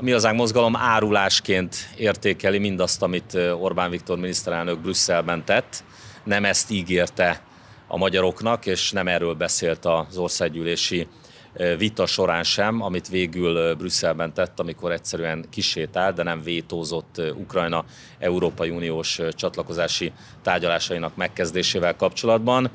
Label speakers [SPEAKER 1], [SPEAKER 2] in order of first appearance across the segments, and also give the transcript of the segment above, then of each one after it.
[SPEAKER 1] a Mi Hazánk Mozgalom árulásként értékeli mindazt, amit Orbán Viktor miniszterelnök Brüsszelben tett. Nem ezt ígérte a magyaroknak, és nem erről beszélt az országgyűlési vita során sem, amit végül Brüsszelben tett, amikor egyszerűen kisétált, de nem vétózott Ukrajna Európai Uniós csatlakozási tárgyalásainak megkezdésével kapcsolatban.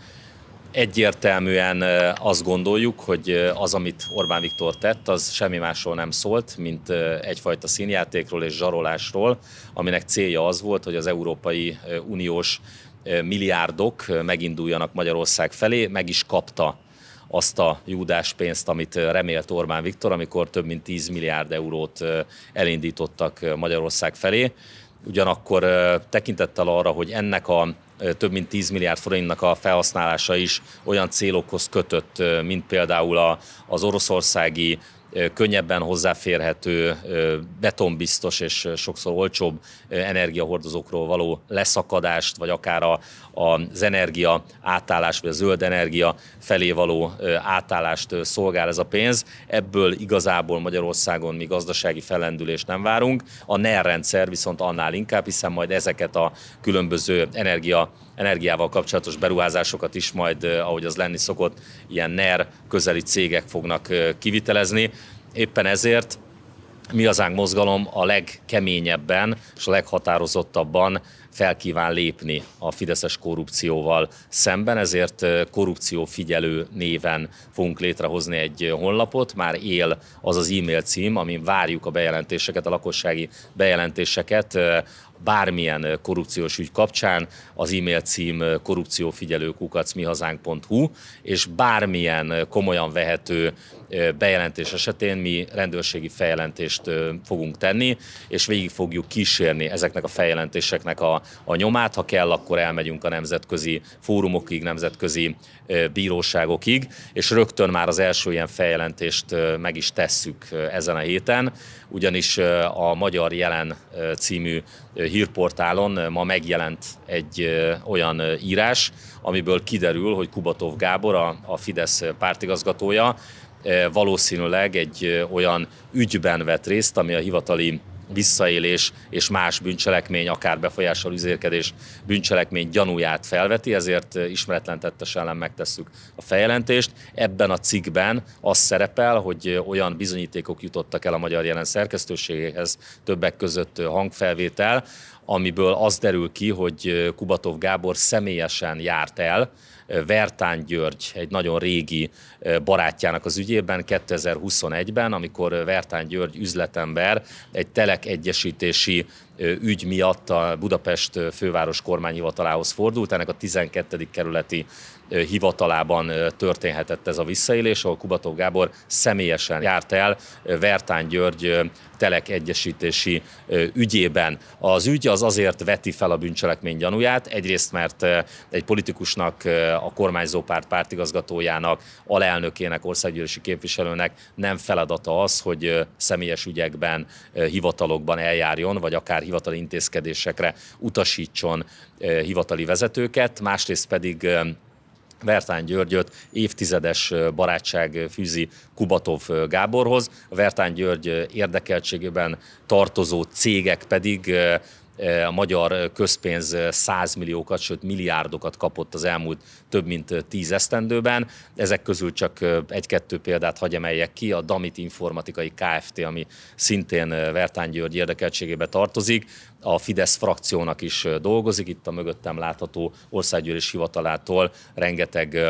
[SPEAKER 1] Egyértelműen azt gondoljuk, hogy az, amit Orbán Viktor tett, az semmi másról nem szólt, mint egyfajta színjátékról és zsarolásról, aminek célja az volt, hogy az Európai Uniós milliárdok meginduljanak Magyarország felé, meg is kapta azt a júdás pénzt, amit remélt Orbán Viktor, amikor több mint 10 milliárd eurót elindítottak Magyarország felé. Ugyanakkor tekintettel arra, hogy ennek a több mint 10 milliárd forintnak a felhasználása is olyan célokhoz kötött, mint például az oroszországi könnyebben hozzáférhető, betonbiztos és sokszor olcsóbb energiahordozókról való leszakadást, vagy akár a, az energia átállás, vagy a zöld energia felé való átállást szolgál ez a pénz. Ebből igazából Magyarországon mi gazdasági fellendülést nem várunk. A NER rendszer viszont annál inkább, hiszen majd ezeket a különböző energia energiával kapcsolatos beruházásokat is majd, ahogy az lenni szokott, ilyen NER közeli cégek fognak kivitelezni. Éppen ezért mi az mozgalom a legkeményebben és a leghatározottabban felkíván lépni a fideszes korrupcióval szemben, ezért korrupciófigyelő néven fogunk létrehozni egy honlapot, már él az az e-mail cím, amin várjuk a bejelentéseket, a lakossági bejelentéseket, bármilyen korrupciós ügy kapcsán, az e-mail cím korrupciófigyelőkukacmihazánk.hu, és bármilyen komolyan vehető bejelentés esetén mi rendőrségi feljelentést fogunk tenni, és végig fogjuk kísérni ezeknek a feljelentéseknek a a nyomát, ha kell, akkor elmegyünk a nemzetközi fórumokig, nemzetközi bíróságokig, és rögtön már az első ilyen feljelentést meg is tesszük ezen a héten, ugyanis a Magyar Jelen című hírportálon ma megjelent egy olyan írás, amiből kiderül, hogy Kubatov Gábor, a Fidesz pártigazgatója, valószínűleg egy olyan ügyben vett részt, ami a hivatali visszaélés és más bűncselekmény, akár befolyással üzérkedés bűncselekmény gyanúját felveti, ezért ismeretlen tettes ellen megtesszük a feljelentést. Ebben a cikkben az szerepel, hogy olyan bizonyítékok jutottak el a magyar jelen szerkesztőségéhez, többek között hangfelvétel, amiből az derül ki, hogy Kubatov Gábor személyesen járt el Vertán György egy nagyon régi barátjának az ügyében 2021-ben, amikor Vertán György üzletember egy telek egyesítési ügy miatt a Budapest főváros kormányhivatalához fordult. Ennek a 12. kerületi hivatalában történhetett ez a visszaélés, ahol Kubató Gábor személyesen járt el Vertán György telek egyesítési ügyében. Az ügy az azért veti fel a bűncselekmény gyanúját, egyrészt mert egy politikusnak a kormányzó párt pártigazgatójának, alelnökének, országgyűlési képviselőnek nem feladata az, hogy személyes ügyekben, hivatalokban eljárjon, vagy akár hivatali intézkedésekre utasítson hivatali vezetőket, másrészt pedig Vertán Györgyöt évtizedes barátság fűzi Kubatov Gáborhoz. A Vertán György érdekeltségében tartozó cégek pedig a magyar közpénz százmilliókat, sőt milliárdokat kapott az elmúlt több mint tíz esztendőben. Ezek közül csak egy-kettő példát hagy emeljek ki, a Damit Informatikai Kft., ami szintén Vertán György érdekeltségébe tartozik, a Fidesz frakciónak is dolgozik, itt a mögöttem látható országgyűlés hivatalától rengeteg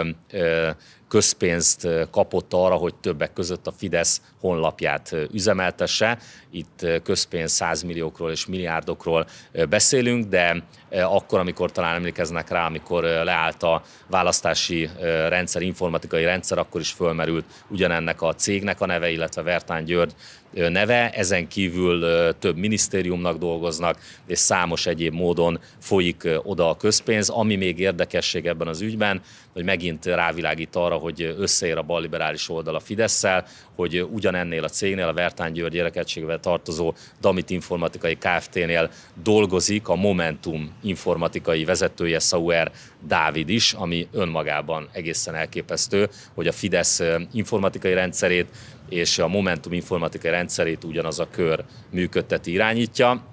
[SPEAKER 1] közpénzt kapott arra, hogy többek között a Fidesz honlapját üzemeltesse. Itt közpénz százmilliókról és milliárdokról beszélünk, de akkor, amikor talán emlékeznek rá, amikor leállt a választási rendszer, informatikai rendszer, akkor is fölmerült ugyanennek a cégnek a neve, illetve Vertán György neve, ezen kívül több minisztériumnak dolgoznak, és számos egyéb módon folyik oda a közpénz. Ami még érdekesség ebben az ügyben, hogy megint rávilágít arra, hogy összeér a balliberális oldal a Fidesz-szel, hogy ugyanennél a cégnél, a Vertán György gyerekettségével tartozó Damit Informatikai Kft-nél dolgozik a Momentum informatikai vezetője Sauer Dávid is, ami önmagában egészen elképesztő, hogy a Fidesz informatikai rendszerét és a Momentum informatikai rendszerét rendszerét ugyanaz a kör működteti, irányítja.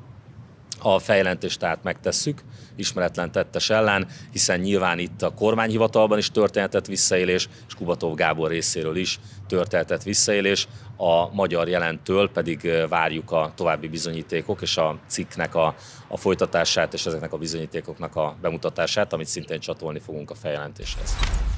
[SPEAKER 1] A fejlentést tehát megtesszük ismeretlen tettes ellen, hiszen nyilván itt a kormányhivatalban is történetett visszaélés, és Kubatov Gábor részéről is történetett visszaélés, a magyar jelentől pedig várjuk a további bizonyítékok és a cikknek a, a folytatását és ezeknek a bizonyítékoknak a bemutatását, amit szintén csatolni fogunk a feljelentéshez.